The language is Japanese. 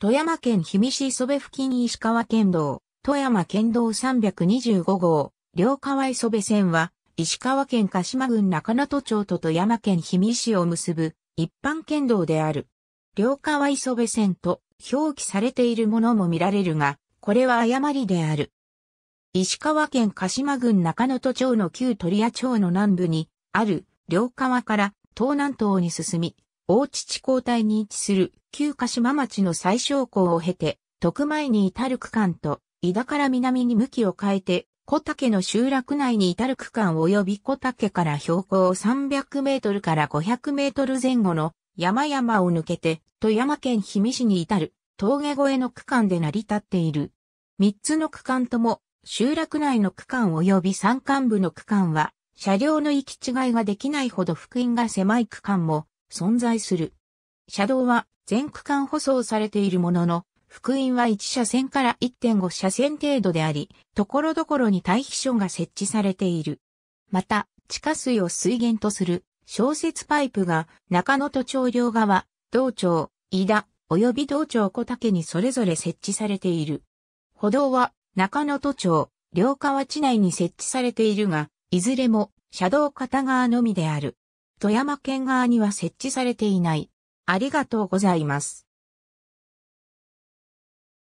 富山県氷見市磯部付近石川県道、富山県道325号、両川磯部線は、石川県鹿島郡中野都町と富山県氷見市を結ぶ一般県道である。両川磯部線と表記されているものも見られるが、これは誤りである。石川県鹿島郡中野都町の旧鳥屋町の南部にある両川から東南東に進み、大地交代に位置する旧鹿島町の最小校を経て、徳前に至る区間と、井田から南に向きを変えて、小竹の集落内に至る区間及び小竹から標高300メートルから500メートル前後の山々を抜けて、富山県氷見市に至る峠越えの区間で成り立っている。三つの区間とも、集落内の区間及び山間部の区間は、車両の行き違いができないほど福音が狭い区間も、存在する。車道は全区間舗装されているものの、福音は1車線から1.5車線程度であり、ところどころに退避所が設置されている。また、地下水を水源とする小節パイプが中野都庁両側、道庁、井田、及び道庁小竹にそれぞれ設置されている。歩道は中野都庁、両川地内に設置されているが、いずれも車道片側のみである。富山県側には設置されていない。ありがとうございます。